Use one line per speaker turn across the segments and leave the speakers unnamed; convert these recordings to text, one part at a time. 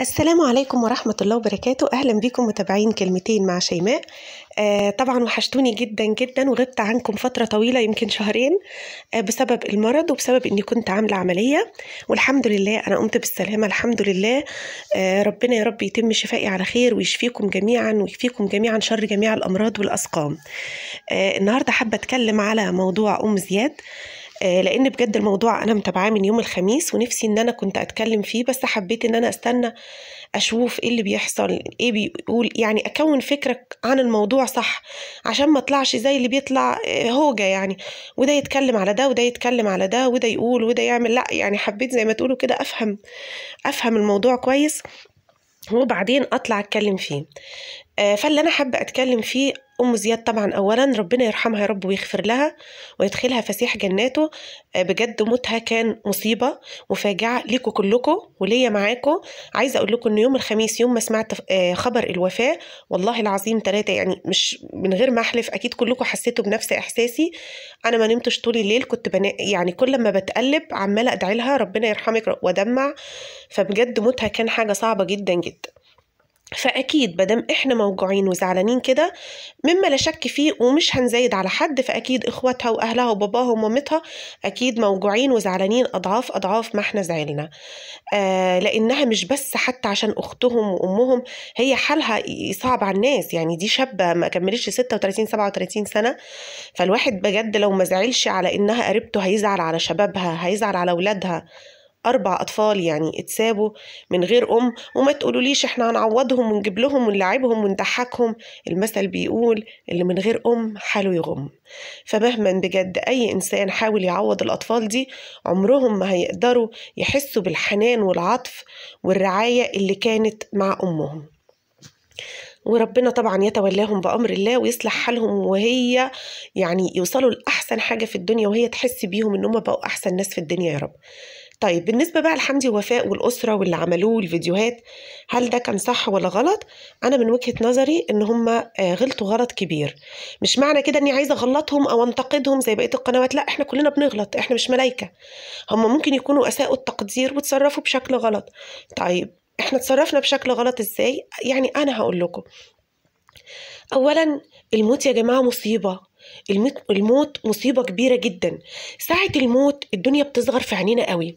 السلام عليكم ورحمة الله وبركاته أهلا بكم متابعين كلمتين مع شيماء آه طبعا وحشتوني جدا جدا وغبت عنكم فترة طويلة يمكن شهرين آه بسبب المرض وبسبب أني كنت عاملة عملية والحمد لله أنا قمت بالسلامة الحمد لله آه ربنا يا رب يتم شفائي على خير ويشفيكم جميعا ويكفيكم جميعا شر جميع الأمراض والأسقام آه النهاردة حابة أتكلم على موضوع أم زياد آه، لان بجد الموضوع انا متابعاه من يوم الخميس ونفسي ان انا كنت اتكلم فيه بس حبيت ان انا استنى اشوف ايه اللي بيحصل ايه بيقول يعني اكون فكره عن الموضوع صح عشان ما اطلعش زي اللي بيطلع آه، هوجه يعني وده يتكلم على ده وده يتكلم على ده وده يقول وده يعمل لا يعني حبيت زي ما تقولوا كده افهم افهم الموضوع كويس وبعدين اطلع اتكلم فيه آه، فاللي انا حابه اتكلم فيه أم زياد طبعا أولا ربنا يرحمها يا رب ويغفر لها ويدخلها فسيح جناته آه، بجد موتها كان مصيبة مفاجعة ليكوا كلكوا وليا معاكوا عايزة أقول لكم إن يوم الخميس يوم ما سمعت آه، خبر الوفاة والله العظيم ثلاثة يعني مش من غير ما أحلف أكيد كلكوا حسيتوا بنفس إحساسي أنا ما نمتش طول الليل كنت بنا يعني كل ما بتقلب عمالة أدعي لها ربنا يرحمك وأدمع فبجد موتها كان حاجة صعبة جدا جدا فأكيد مادام إحنا موجوعين وزعلانين كده مما لا شك فيه ومش هنزايد على حد فأكيد إخواتها وأهلها وباباها ومامتها أكيد موجوعين وزعلانين أضعاف أضعاف ما إحنا زعلنا آه لأنها مش بس حتى عشان أختهم وأمهم هي حالها صعب على الناس يعني دي شابة ما كملتش 36 37 سنة فالواحد بجد لو ما زعلش على إنها قريبته هيزعل على شبابها هيزعل على أولادها أربع أطفال يعني اتسابوا من غير أم وما تقولوليش إحنا هنعوضهم ونجيب لهم ونلعبهم ونضحكهم المثل بيقول اللي من غير أم حاله يغم فمهما بجد أي إنسان حاول يعوض الأطفال دي عمرهم ما هيقدروا يحسوا بالحنان والعطف والرعاية اللي كانت مع أمهم وربنا طبعا يتولاهم بأمر الله ويصلح حالهم وهي يعني يوصلوا لأحسن حاجة في الدنيا وهي تحس بيهم إن هم بقوا أحسن ناس في الدنيا يا رب طيب بالنسبة بقى لحمدي ووفاء والأسرة واللي عملوه الفيديوهات هل ده كان صح ولا غلط؟ أنا من وجهة نظري إن هما آه، غلطوا غلط كبير مش معنى كده إني عايزة أغلطهم أو أنتقدهم زي بقية القنوات لا إحنا كلنا بنغلط إحنا مش ملايكة هما ممكن يكونوا أساءوا التقدير وتصرفوا بشكل غلط طيب إحنا تصرفنا بشكل غلط إزاي؟ يعني أنا هقول لكم أولا الموت يا جماعة مصيبة الموت مصيبة كبيرة جدا ساعة الموت الدنيا بتصغر في عينينا قوي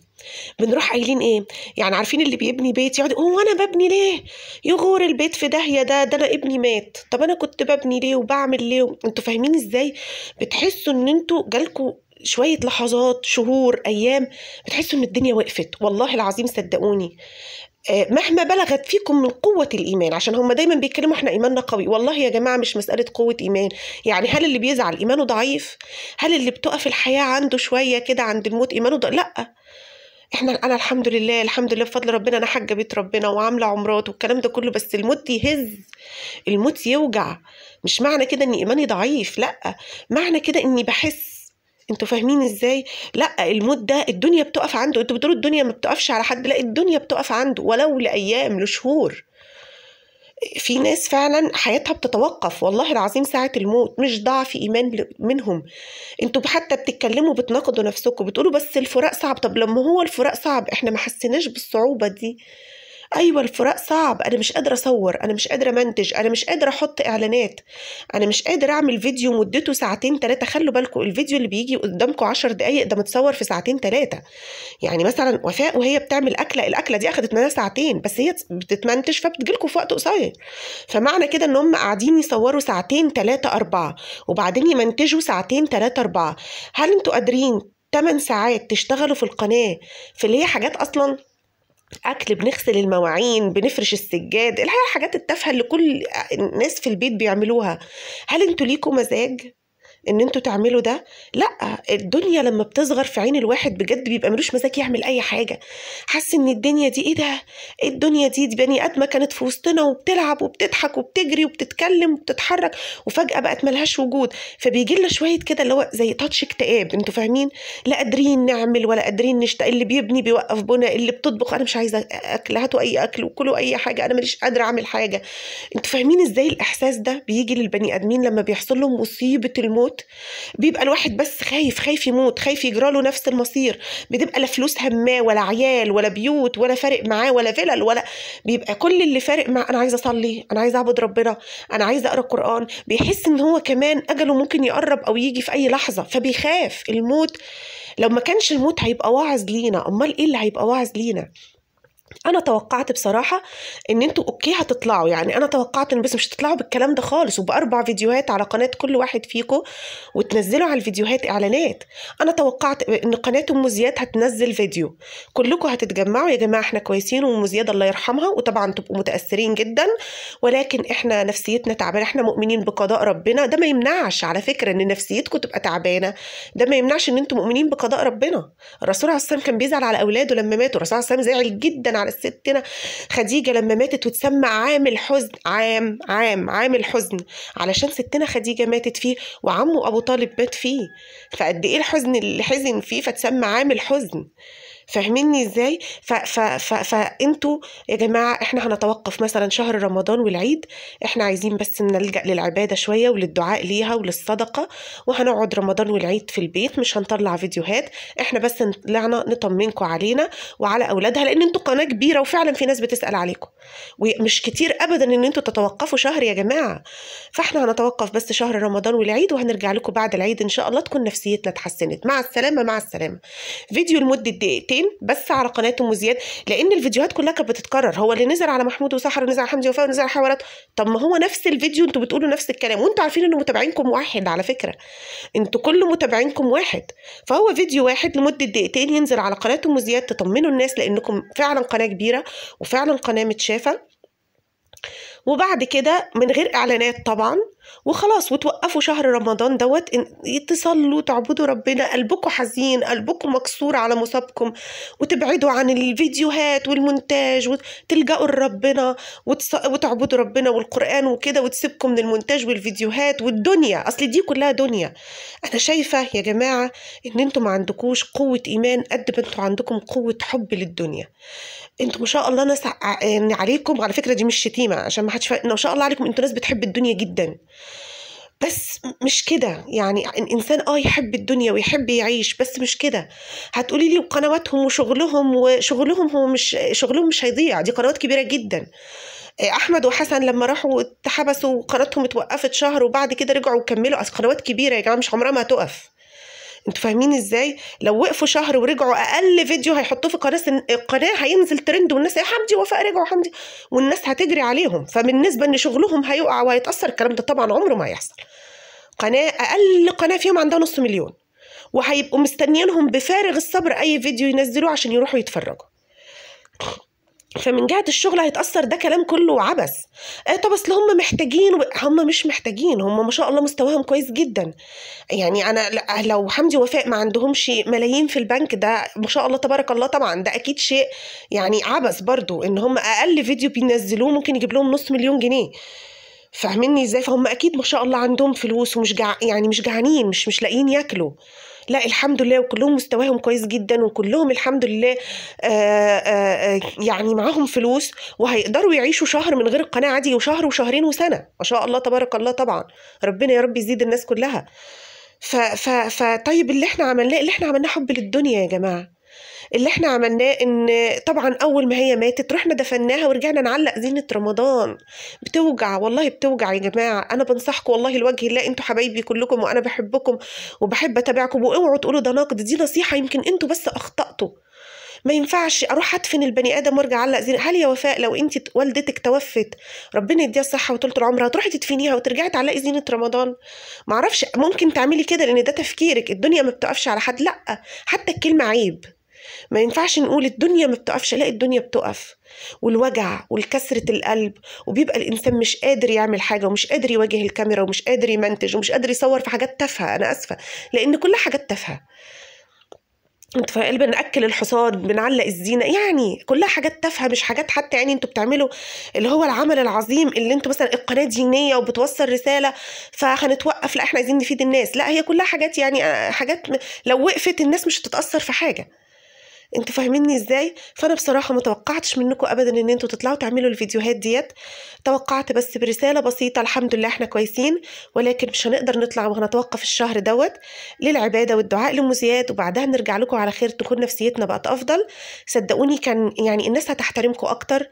بنروح قايلين ايه يعني عارفين اللي بيبني بيت يقعد هو انا ببني ليه يغور البيت في داهيه ده ده انا ابني مات طب انا كنت ببني ليه وبعمل ليه انتوا فاهمين ازاي بتحسوا ان انتوا جالكوا شوية لحظات شهور أيام بتحسوا إن الدنيا وقفت والله العظيم صدقوني آه، مهما بلغت فيكم من قوة الإيمان عشان هم دايما بيتكلموا احنا إيماننا قوي والله يا جماعة مش مسألة قوة إيمان يعني هل اللي بيزعل إيمانه ضعيف هل اللي بتقف الحياة عنده شوية كده عند الموت إيمانه ضعيف لأ احنا انا الحمد لله الحمد لله بفضل ربنا انا حاجه بيت ربنا وعامله عمرات والكلام ده كله بس الموت يهز الموت يوجع مش معنى كده ان ايماني ضعيف لا معنى كده اني بحس انتوا فاهمين ازاي لا الموت ده الدنيا بتقف عنده انتوا بتقولوا الدنيا ما بتقفش على حد لا الدنيا بتقف عنده ولو لايام لشهور في ناس فعلا حياتها بتتوقف والله العظيم ساعة الموت مش ضعف إيمان منهم انتوا حتى بتتكلموا بتناقضوا نفسكم بتقولوا بس الفراق صعب طب لما هو الفراق صعب احنا ما حسيناش بالصعوبة دي ايوه الفراق صعب انا مش قادره اصور انا مش قادره امنتج انا مش قادره احط اعلانات انا مش قادره اعمل فيديو مدته ساعتين ثلاثه خلوا بالكم الفيديو اللي بيجي قدامكم 10 دقائق ده متصور في ساعتين ثلاثه يعني مثلا وفاء وهي بتعمل اكله الاكله دي اخذت منها ساعتين بس هي بتتمنتج فبتجيلكم في وقت قصير فمعنى كده ان هم قاعدين يصوروا ساعتين ثلاثه اربعه وبعدين يمنتجوا ساعتين ثلاثه اربعه هل انتوا قادرين 8 ساعات تشتغلوا في القناه في اللي هي حاجات اصلا اكل بنغسل المواعين بنفرش السجاد الحاجات التافهه اللي كل الناس في البيت بيعملوها هل انتوا ليكوا مزاج ان انتوا تعملوا ده لا الدنيا لما بتصغر في عين الواحد بجد بيبقى ملوش مزاج يعمل اي حاجه حاسس ان الدنيا دي ايه ده الدنيا دي دي بني ادمه كانت في وسطنا وبتلعب وبتضحك وبتجري وبتتكلم وبتتحرك وفجاه بقت ملهاش وجود فبيجي لنا شويه كده اللي هو زي تاتش اكتئاب انتوا فاهمين لا قادرين نعمل ولا قادرين نشتاق اللي بيبني بيوقف بنا اللي بتطبخ انا مش عايزه اكل هاتوا اي اكل وكلوا اي حاجه انا ماليش قادره اعمل حاجه انتوا فاهمين ازاي الاحساس ده بيجي للبني ادمين لما بيحصل لهم مصيبه الموت الموت بيبقى الواحد بس خايف خايف يموت خايف يجرى له نفس المصير بتبقى لا فلوس هماه ولا عيال ولا بيوت ولا فارق معاه ولا فلل ولا بيبقى كل اللي فارق مع انا عايزه اصلي انا عايزه اعبد ربنا انا عايزه اقرا القران بيحس ان هو كمان اجله ممكن يقرب او يجي في اي لحظه فبيخاف الموت لو ما كانش الموت هيبقى واعظ لينا امال ايه اللي هيبقى واعظ لينا انا توقعت بصراحه ان انتوا اوكي هتطلعوا يعني انا توقعت ان بس مش هتطلعوا بالكلام ده خالص وباربع فيديوهات على قناه كل واحد فيكم وتنزلوا على الفيديوهات اعلانات انا توقعت ان قناه ام زياد هتنزل فيديو كلكم هتتجمعوا يا جماعه احنا كويسين وام زياد الله يرحمها وطبعا تبقوا متاثرين جدا ولكن احنا نفسيتنا تعبانه احنا مؤمنين بقضاء ربنا ده ما يمنعش على فكره ان نفسيتكم تبقى تعبانه ده ما يمنعش ان انتوا مؤمنين بقضاء ربنا الرسول عليه الصلاه والسلام كان بيزعل على اولاده لما ماتوا الرسول عليه الصلاه والسلام زعل جدا على ستنا خديجة لما ماتت وتسمى عام الحزن عام عام عام الحزن علشان ستنا خديجة ماتت فيه وعمه أبو طالب مات فيه فقد إيه الحزن اللي حزن فيه فتسمى عام الحزن فاهميني ازاي فانتوا يا جماعه احنا هنتوقف مثلا شهر رمضان والعيد احنا عايزين بس نلجا للعباده شويه وللدعاء ليها وللصدقه وهنقعد رمضان والعيد في البيت مش هنطلع فيديوهات احنا بس طلعنا نطمنكم علينا وعلى اولادها لان انتوا قناه كبيره وفعلا في ناس بتسال عليكم ومش كتير ابدا ان انتوا تتوقفوا شهر يا جماعه فاحنا هنتوقف بس شهر رمضان والعيد وهنرجع لكم بعد العيد ان شاء الله تكون نفسيتنا اتحسنت مع السلامه مع السلامه فيديو لمده دقيقتين مرتين بس على قناه ام زياد لان الفيديوهات كلها كانت بتتكرر هو اللي نزل على محمود وسحر ونزل على حمدي وفاء ونزل على حوارات طب ما هو نفس الفيديو انتوا بتقولوا نفس الكلام وانتوا عارفين ان متابعينكم واحد على فكره انتوا كل متابعينكم واحد فهو فيديو واحد لمده دقيقتين ينزل على قناه ام زياد تطمنوا الناس لانكم فعلا قناه كبيره وفعلا قناه متشافه وبعد كده من غير اعلانات طبعا وخلاص وتوقفوا شهر رمضان دوت تصلوا تعبدوا ربنا قلبكم حزين قلبكم مكسور على مصابكم وتبعدوا عن الفيديوهات والمونتاج وتلجأوا لربنا وتص... وتعبدوا ربنا والقرآن وكده وتسيبكم من المونتاج والفيديوهات والدنيا أصل دي كلها دنيا أنا شايفة يا جماعة إن أنتم ما عندكوش قوة إيمان قد ما أنتم عندكم قوة حب للدنيا أنتوا ما شاء الله ناس يعني عليكم على فكرة دي مش شتيمة عشان ما حدش فا... ما شاء الله عليكم أنتوا ناس بتحب الدنيا جدا بس مش كده يعني الانسان اه يحب الدنيا ويحب يعيش بس مش كده هتقولي لي وقنواتهم وشغلهم وشغلهم هو مش شغلهم مش هيضيع دي قنوات كبيره جدا آه، احمد وحسن لما راحوا اتحبسوا وقناتهم اتوقفت شهر وبعد كده رجعوا وكملوا قنوات كبيره يا جماعه مش عمرها ما هتقف انتوا فاهمين ازاي لو وقفوا شهر ورجعوا اقل فيديو هيحطوه في قناه القناه هينزل ترند والناس يا حمدي وفاء رجعوا حمدي والناس هتجري عليهم فبالنسبه ان شغلهم هيقع وهيتاثر الكلام ده طبعا عمره ما هيحصل قناه اقل قناه فيهم عندها نص مليون وهيبقوا مستنيينهم بفارغ الصبر اي فيديو ينزلوه عشان يروحوا يتفرجوا فمن جهه الشغل هيتاثر ده كلام كله عبث آه طب اصل هم محتاجين و... هم مش محتاجين هم ما شاء الله مستواهم كويس جدا يعني انا لو حمدي وفاء ما عندهمش ملايين في البنك ده ما شاء الله تبارك الله طبعا ده اكيد شيء يعني عبث برضو ان هم اقل فيديو بينزلوه ممكن يجيب لهم نص مليون جنيه فاهميني ازاي فهم اكيد ما شاء الله عندهم فلوس ومش جع... يعني مش جعانين مش مش لاقيين ياكلوا لا الحمد لله وكلهم مستواهم كويس جدا وكلهم الحمد لله آآ آه، آآ آه، آه، يعني معاهم فلوس وهيقدروا يعيشوا شهر من غير القناه عادي وشهر وشهرين وسنه ما شاء الله تبارك الله طبعا ربنا يا رب يزيد الناس كلها ف ف فطيب اللي احنا عملناه اللي احنا عملناه حب للدنيا يا جماعه اللي احنا عملناه ان طبعا اول ما هي ماتت رحنا دفناها ورجعنا نعلق زينه رمضان بتوجع والله بتوجع يا جماعه انا بنصحكم والله لوجه الله انتوا حبايبي كلكم وانا بحبكم وبحب اتابعكم واوعوا تقولوا ده ناقد دي نصيحه يمكن انتوا بس اخطاتوا ما ينفعش اروح ادفن البني ادم وارجع اعلق زينه هل يا وفاء لو انت والدتك توفت ربنا يديها الصحه وطولة العمر هتروحي تدفنيها وترجعي تعلقي زينه رمضان معرفش ممكن تعملي كده لان ده تفكيرك الدنيا ما بتقفش على حد لا حتى الكلمه عيب ما ينفعش نقول الدنيا ما بتقفش لا الدنيا بتقف والوجع والكسرة القلب وبيبقى الإنسان مش قادر يعمل حاجة ومش قادر يواجه الكاميرا ومش قادر يمنتج ومش قادر يصور في حاجات تافهة أنا أسفة لأن كلها حاجات تافهة انتوا بنأكل الحصاد بنعلق الزينة يعني كلها حاجات تافهة مش حاجات حتى يعني انتوا بتعملوا اللي هو العمل العظيم اللي انتوا مثلا القناة دينية وبتوصل رسالة فهنتوقف لا احنا عايزين نفيد الناس لا هي كلها حاجات يعني آه، حاجات لو وقفت الناس مش هتتأثر في حاجة انتوا فاهميني ازاي فانا بصراحه ما توقعتش منكم ابدا ان انتوا تطلعوا تعملوا الفيديوهات ديت توقعت بس برساله بسيطه الحمد لله احنا كويسين ولكن مش هنقدر نطلع وهنتوقف الشهر دوت للعباده والدعاء لمزياد وبعدها نرجع لكم على خير تكون نفسيتنا بقت افضل صدقوني كان يعني الناس هتحترمكم اكتر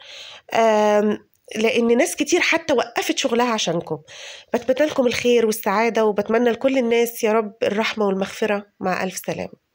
لان ناس كتير حتى وقفت شغلها عشانكم بتمنى لكم الخير والسعاده وبتمنى لكل الناس يا رب الرحمه والمغفره مع الف سلامه